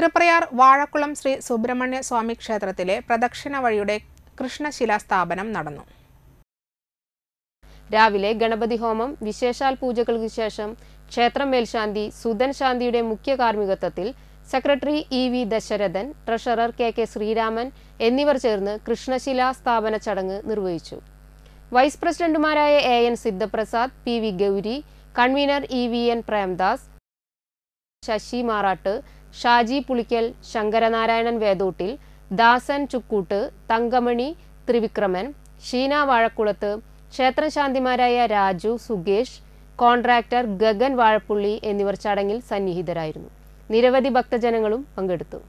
തൃപ്രയാർ വാഴക്കുളം ശ്രീ സുബ്രഹ്മണ്യ സ്വാമി ക്ഷേത്രത്തിലെ പ്രദക്ഷിണ വഴിയുടെ കൃഷ്ണശിലാസ്ഥാപനം നടന്നു രാവിലെ ഗണപതി ഹോമം വിശേഷാൽ പൂജകൾക്ക് ശേഷം ക്ഷേത്രം മേൽശാന്തി സുധൻ ശാന്തിയുടെ മുഖ്യ കാർമ്മികത്വത്തിൽ secretary E V Dasharathan treasurer K K Sreeraman എന്നിവർ ചേർന്ന് കൃഷ്ണശില സ്ഥാപന ചടങ്ങ് നിർവഹിച്ചു വൈസ് പ്രസിഡന്റുമാരായ A N Sidhaprasad P V Gowri convener E V N Premdas Sasi Marat Shaji Pulikkal Sankaranarayanan Vedoottil Dasan Chukkoot Thankamani Thrivikraman Sheena Vazhakkulath ക്ഷേത്രശാന്തിമാരായ രാജു സുഗേഷ് കോൺട്രാക്ടർ ഗഗൻ വാഴപ്പുള്ളി എന്നിവർ ചടങ്ങിൽ സന്നിഹിതരായിരുന്നു നിരവധി ഭക്തജനങ്ങളും പങ്കെടുത്തു